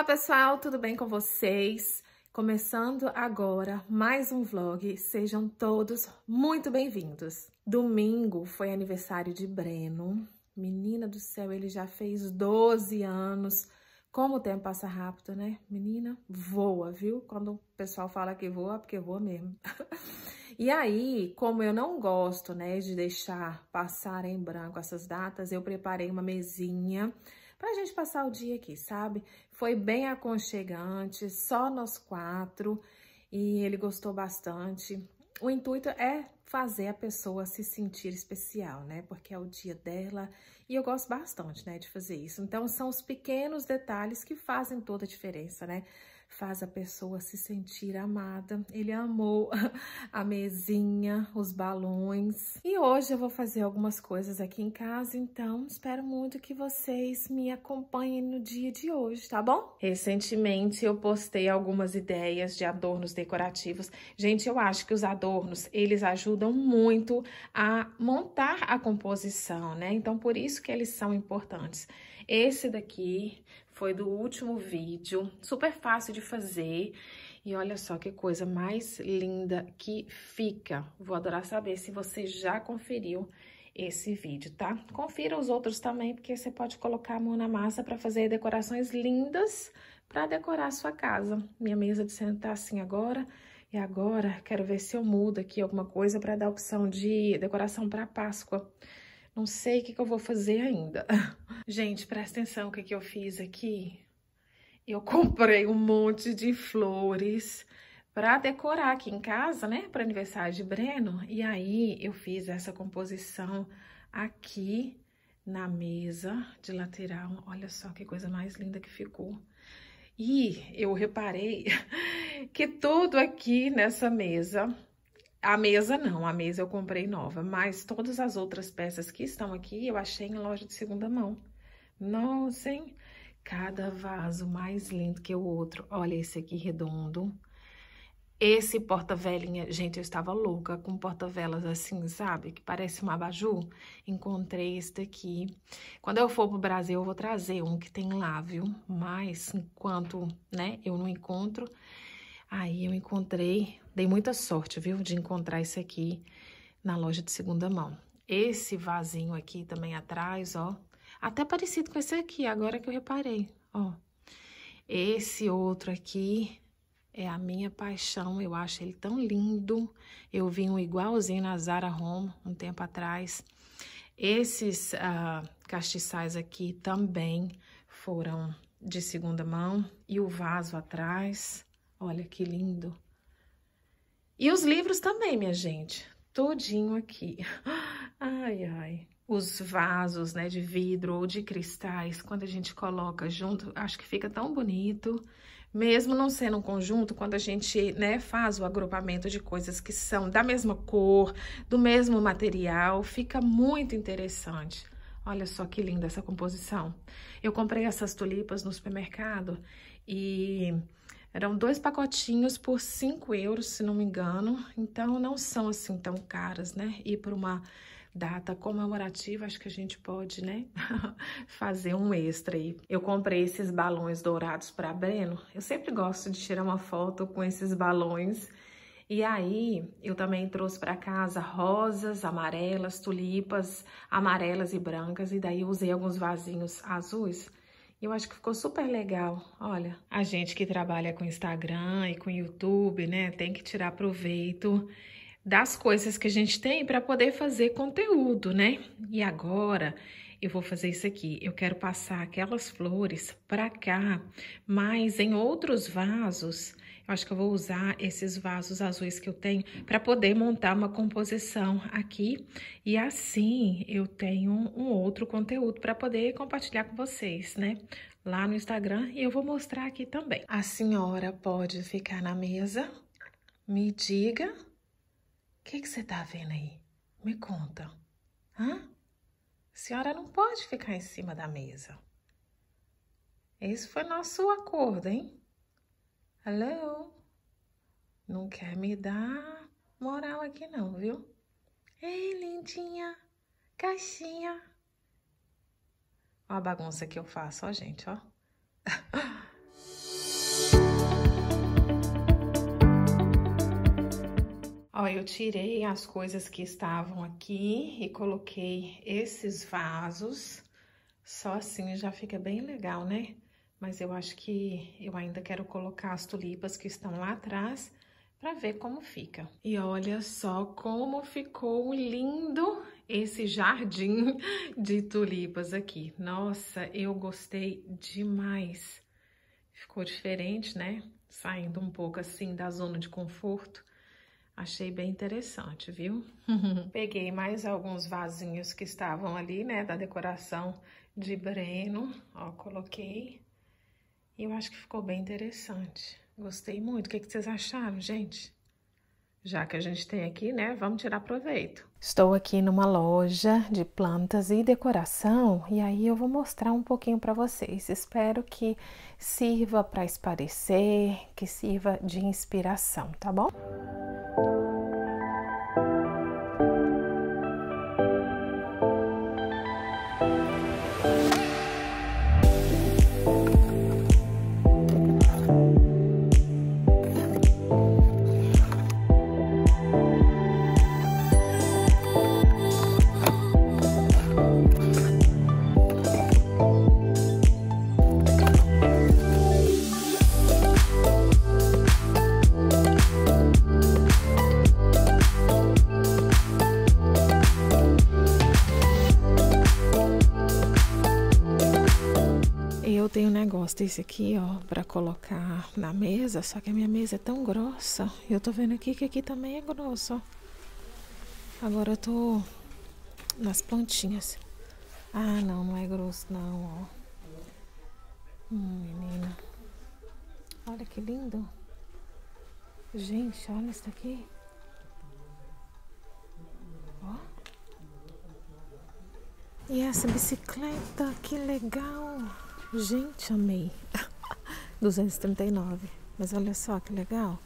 Olá pessoal, tudo bem com vocês? Começando agora mais um vlog, sejam todos muito bem-vindos. Domingo foi aniversário de Breno, menina do céu, ele já fez 12 anos. Como o tempo passa rápido, né? Menina, voa, viu? Quando o pessoal fala que voa, é porque voa mesmo. e aí, como eu não gosto, né, de deixar passar em branco essas datas, eu preparei uma mesinha para a gente passar o dia aqui, sabe? Foi bem aconchegante, só nós quatro e ele gostou bastante. O intuito é fazer a pessoa se sentir especial, né? Porque é o dia dela e eu gosto bastante, né, de fazer isso. Então, são os pequenos detalhes que fazem toda a diferença, né? faz a pessoa se sentir amada. Ele amou a mesinha, os balões. E hoje eu vou fazer algumas coisas aqui em casa, então espero muito que vocês me acompanhem no dia de hoje, tá bom? Recentemente eu postei algumas ideias de adornos decorativos. Gente, eu acho que os adornos, eles ajudam muito a montar a composição, né? Então por isso que eles são importantes. Esse daqui foi do último vídeo, super fácil de fazer. E olha só que coisa mais linda que fica. Vou adorar saber se você já conferiu esse vídeo, tá? Confira os outros também, porque você pode colocar a mão na massa para fazer decorações lindas para decorar a sua casa. Minha mesa de sentar tá assim agora. E agora, quero ver se eu mudo aqui alguma coisa para dar opção de decoração para Páscoa. Páscoa não sei o que, que eu vou fazer ainda. Gente, presta atenção o que, que eu fiz aqui. Eu comprei um monte de flores para decorar aqui em casa, né? Para aniversário de Breno. E aí eu fiz essa composição aqui na mesa de lateral. Olha só que coisa mais linda que ficou. E eu reparei que tudo aqui nessa mesa a mesa não, a mesa eu comprei nova, mas todas as outras peças que estão aqui eu achei em loja de segunda mão. Nossa, hein? Cada vaso mais lindo que o outro. Olha esse aqui redondo. Esse porta-velinha, gente, eu estava louca com porta-velas assim, sabe? Que parece uma abajur. Encontrei esse daqui. Quando eu for pro Brasil, eu vou trazer um que tem lá, viu? Mas, enquanto, né, eu não encontro, aí eu encontrei Dei muita sorte, viu, de encontrar esse aqui na loja de segunda mão. Esse vasinho aqui também atrás, ó. Até parecido com esse aqui, agora que eu reparei, ó. Esse outro aqui é a minha paixão, eu acho ele tão lindo. Eu vi um igualzinho na Zara Home um tempo atrás. Esses uh, castiçais aqui também foram de segunda mão. E o vaso atrás, olha que lindo. E os livros também, minha gente. Todinho aqui. Ai, ai. Os vasos, né, de vidro ou de cristais, quando a gente coloca junto, acho que fica tão bonito. Mesmo não sendo um conjunto, quando a gente, né, faz o agrupamento de coisas que são da mesma cor, do mesmo material, fica muito interessante. Olha só que linda essa composição. Eu comprei essas tulipas no supermercado e eram dois pacotinhos por 5 euros, se não me engano. Então, não são assim tão caras, né? E para uma data comemorativa, acho que a gente pode, né, fazer um extra aí. Eu comprei esses balões dourados para Breno. Eu sempre gosto de tirar uma foto com esses balões. E aí, eu também trouxe para casa rosas, amarelas, tulipas, amarelas e brancas, e daí usei alguns vasinhos azuis eu acho que ficou super legal. Olha, a gente que trabalha com Instagram e com YouTube, né, tem que tirar proveito das coisas que a gente tem para poder fazer conteúdo, né? E agora eu vou fazer isso aqui. Eu quero passar aquelas flores para cá, mas em outros vasos Acho que eu vou usar esses vasos azuis que eu tenho para poder montar uma composição aqui. E assim eu tenho um outro conteúdo para poder compartilhar com vocês, né? Lá no Instagram e eu vou mostrar aqui também. A senhora pode ficar na mesa, me diga o que, que você tá vendo aí? Me conta. Hã? A senhora não pode ficar em cima da mesa. Esse foi nosso acordo, hein? Alô? Não quer me dar moral aqui não, viu? Ei, lindinha, caixinha. Olha a bagunça que eu faço, ó, gente, ó. Ó, eu tirei as coisas que estavam aqui e coloquei esses vasos. Só assim já fica bem legal, né? Mas eu acho que eu ainda quero colocar as tulipas que estão lá atrás para ver como fica. E olha só como ficou lindo esse jardim de tulipas aqui. Nossa, eu gostei demais. Ficou diferente, né? Saindo um pouco assim da zona de conforto. Achei bem interessante, viu? Peguei mais alguns vasinhos que estavam ali, né, da decoração de Breno. Ó, coloquei eu acho que ficou bem interessante. Gostei muito. O que, que vocês acharam, gente? Já que a gente tem aqui, né? Vamos tirar proveito. Estou aqui numa loja de plantas e decoração e aí eu vou mostrar um pouquinho para vocês. Espero que sirva para esparecer, que sirva de inspiração, tá bom? esse aqui, ó, para colocar na mesa. Só que a minha mesa é tão grossa. Eu tô vendo aqui que aqui também é grosso, ó. Agora eu tô nas plantinhas. Ah, não, não é grosso, não, ó. Hum, menina. Olha que lindo. Gente, olha isso aqui Ó. E essa bicicleta, que legal. Gente, amei. 239. Mas olha só que legal.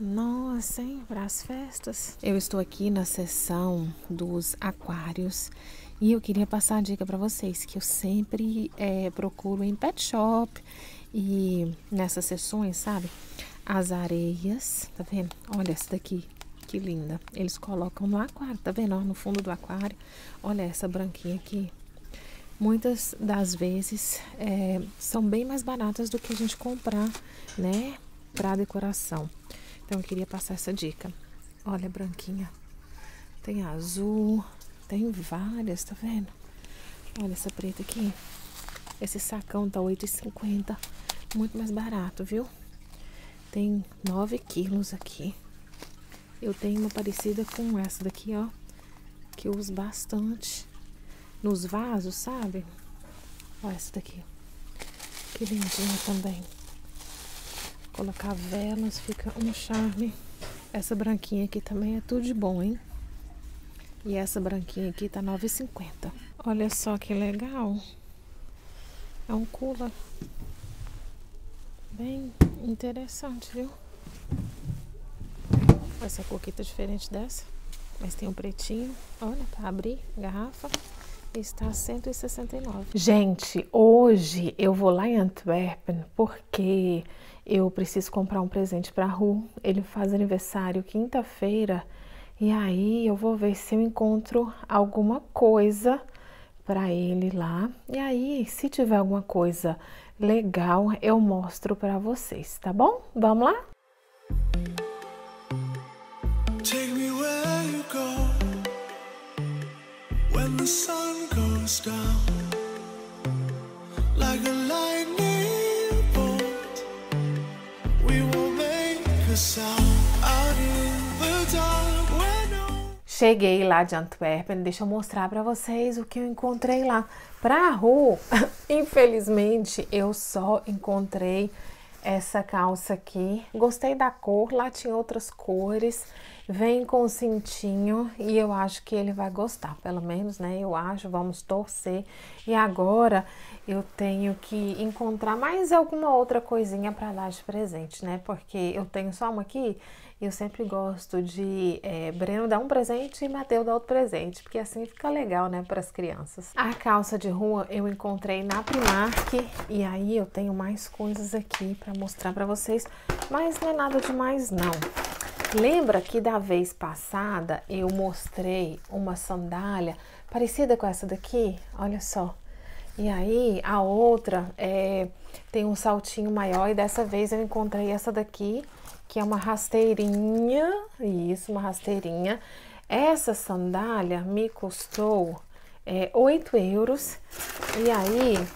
Nossa, hein? Para as festas. Eu estou aqui na sessão dos aquários e eu queria passar a dica para vocês que eu sempre é, procuro em pet shop e nessas sessões, sabe? As areias, tá vendo? Olha essa daqui, que linda. Eles colocam no aquário, tá vendo? no fundo do aquário. Olha essa branquinha aqui, muitas das vezes é, são bem mais baratas do que a gente comprar, né, para decoração. Então eu queria passar essa dica. Olha, branquinha, tem azul, tem várias, tá vendo? Olha essa preta aqui. Esse sacão tá 8,50. Muito mais barato, viu? Tem 9 quilos aqui. Eu tenho uma parecida com essa daqui, ó. Que eu uso bastante nos vasos, sabe? Olha essa daqui. Que lindinha também. Colocar velas fica um charme. Essa branquinha aqui também é tudo de bom, hein? E essa branquinha aqui tá 9,50. Olha só que legal. É um cooler. Bem interessante, viu? Essa aqui tá diferente dessa. Mas tem um pretinho. Olha, pra abrir garrafa está 169. Gente, hoje eu vou lá em Antwerpen porque eu preciso comprar um presente para Ru. Ele faz aniversário quinta-feira e aí eu vou ver se eu encontro alguma coisa para ele lá. E aí, se tiver alguma coisa legal, eu mostro para vocês, tá bom? Vamos lá? Take me where you go when the sun Cheguei lá de Antwerpen, deixa eu mostrar para vocês o que eu encontrei lá. Pra rua, infelizmente, eu só encontrei essa calça aqui. Gostei da cor, lá tinha outras cores. Vem com o cintinho e eu acho que ele vai gostar, pelo menos, né? Eu acho, vamos torcer. E agora eu tenho que encontrar mais alguma outra coisinha para dar de presente, né? Porque eu tenho só uma aqui e eu sempre gosto de é, Breno dar um presente e Mateus dar outro presente, porque assim fica legal, né, para as crianças. A calça de rua eu encontrei na Primark e aí eu tenho mais coisas aqui para mostrar para vocês, mas não é nada demais não. Lembra que da vez passada eu mostrei uma sandália parecida com essa daqui? Olha só. E aí a outra é, tem um saltinho maior e dessa vez eu encontrei essa daqui, que é uma rasteirinha, isso, uma rasteirinha. Essa sandália me custou é, 8 euros e aí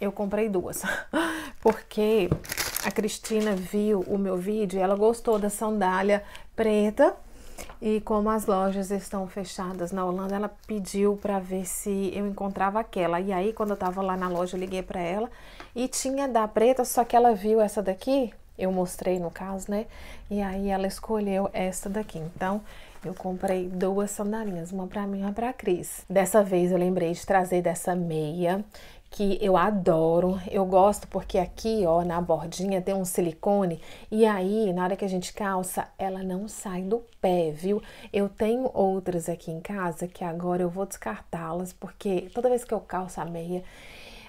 eu comprei duas, porque a Cristina viu o meu vídeo, ela gostou da sandália preta. E como as lojas estão fechadas na Holanda, ela pediu para ver se eu encontrava aquela. E aí, quando eu tava lá na loja, eu liguei para ela e tinha da preta, só que ela viu essa daqui, eu mostrei no caso, né? E aí ela escolheu essa daqui. Então, eu comprei duas sandalinhas, uma para mim e uma para Cris. Dessa vez eu lembrei de trazer dessa meia que eu adoro. Eu gosto porque aqui, ó, na bordinha tem um silicone e aí, na hora que a gente calça, ela não sai do pé, viu? Eu tenho outras aqui em casa que agora eu vou descartá-las porque toda vez que eu calço a meia,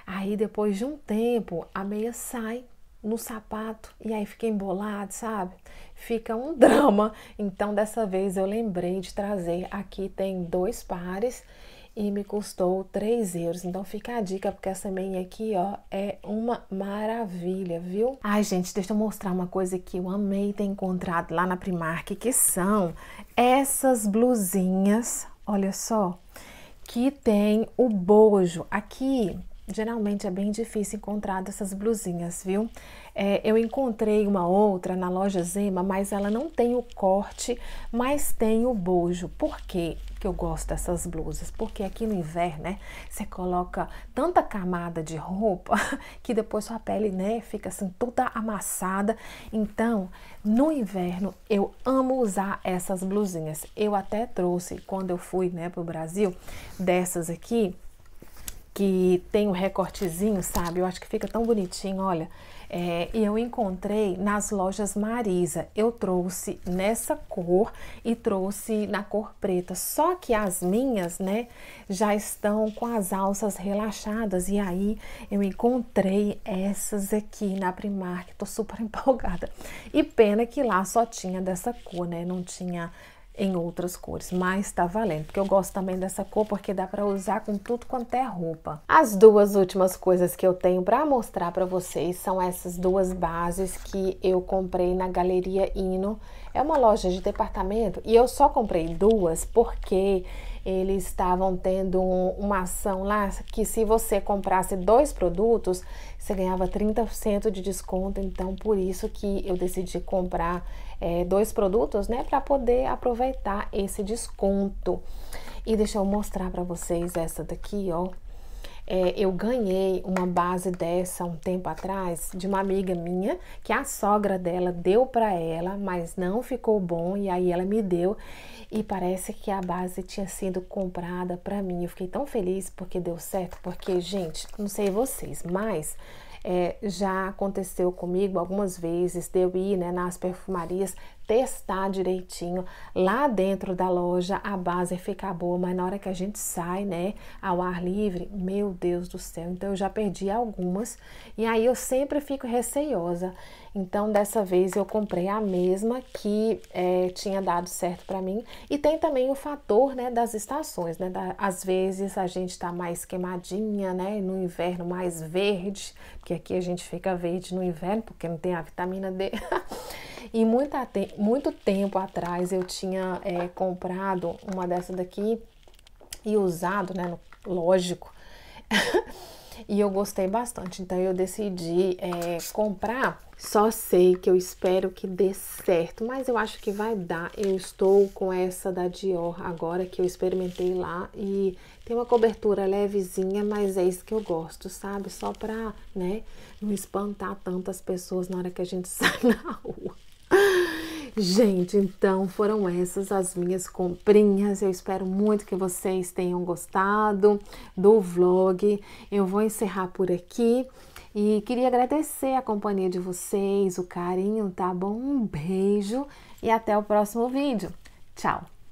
aí depois de um tempo a meia sai no sapato e aí fica embolado, sabe? Fica um drama. Então dessa vez eu lembrei de trazer. Aqui tem dois pares e me custou 3 euros. Então fica a dica, porque essa meia aqui, ó, é uma maravilha, viu? Ai, gente, deixa eu mostrar uma coisa que eu amei ter encontrado lá na Primark, que são essas blusinhas, olha só, que tem o bojo. Aqui geralmente é bem difícil encontrar essas blusinhas, viu? É, eu encontrei uma outra na loja Zema, mas ela não tem o corte, mas tem o bojo. Por quê? que eu gosto dessas blusas, porque aqui no inverno, né, você coloca tanta camada de roupa que depois sua pele, né, fica assim toda amassada. Então, no inverno eu amo usar essas blusinhas. Eu até trouxe quando eu fui, né, pro Brasil, dessas aqui que tem o um recortezinho, sabe? Eu acho que fica tão bonitinho, olha. É, eu encontrei nas lojas Marisa. Eu trouxe nessa cor e trouxe na cor preta. Só que as minhas, né, já estão com as alças relaxadas. E aí eu encontrei essas aqui na Primark. Tô super empolgada. E pena que lá só tinha dessa cor, né? Não tinha em outras cores, mas tá valendo, porque eu gosto também dessa cor porque dá para usar com tudo quanto é roupa. As duas últimas coisas que eu tenho para mostrar para vocês são essas duas bases que eu comprei na Galeria Hino. É uma loja de departamento e eu só comprei duas porque eles estavam tendo um, uma ação lá que se você comprasse dois produtos, você ganhava 30% de desconto. Então, por isso que eu decidi comprar é, dois produtos, né? Para poder aproveitar esse desconto. E deixa eu mostrar para vocês essa daqui, ó. É, eu ganhei uma base dessa um tempo atrás de uma amiga minha que a sogra dela deu para ela, mas não ficou bom e aí ela me deu e parece que a base tinha sido comprada para mim. Eu fiquei tão feliz porque deu certo, porque gente, não sei vocês, mas é, já aconteceu comigo algumas vezes de eu ir né, nas perfumarias testar direitinho lá dentro da loja, a base fica boa, mas na hora que a gente sai, né, ao ar livre, meu Deus do céu. Então eu já perdi algumas e aí eu sempre fico receiosa. Então dessa vez eu comprei a mesma que é, tinha dado certo para mim e tem também o fator, né, das estações, né? Da, às vezes a gente tá mais queimadinha, né, no inverno mais verde, porque aqui a gente fica verde no inverno porque não tem a vitamina D. E muita te muito tempo atrás eu tinha é, comprado uma dessa daqui e usado, né? Lógico. e eu gostei bastante, então eu decidi é, comprar. Só sei que eu espero que dê certo, mas eu acho que vai dar. Eu estou com essa da Dior agora que eu experimentei lá e tem uma cobertura levezinha, mas é isso que eu gosto, sabe? Só pra, né, não espantar tantas pessoas na hora que a gente sai na rua. Gente, então foram essas as minhas comprinhas. Eu espero muito que vocês tenham gostado do vlog. Eu vou encerrar por aqui e queria agradecer a companhia de vocês, o carinho, tá bom? Um beijo e até o próximo vídeo. Tchau!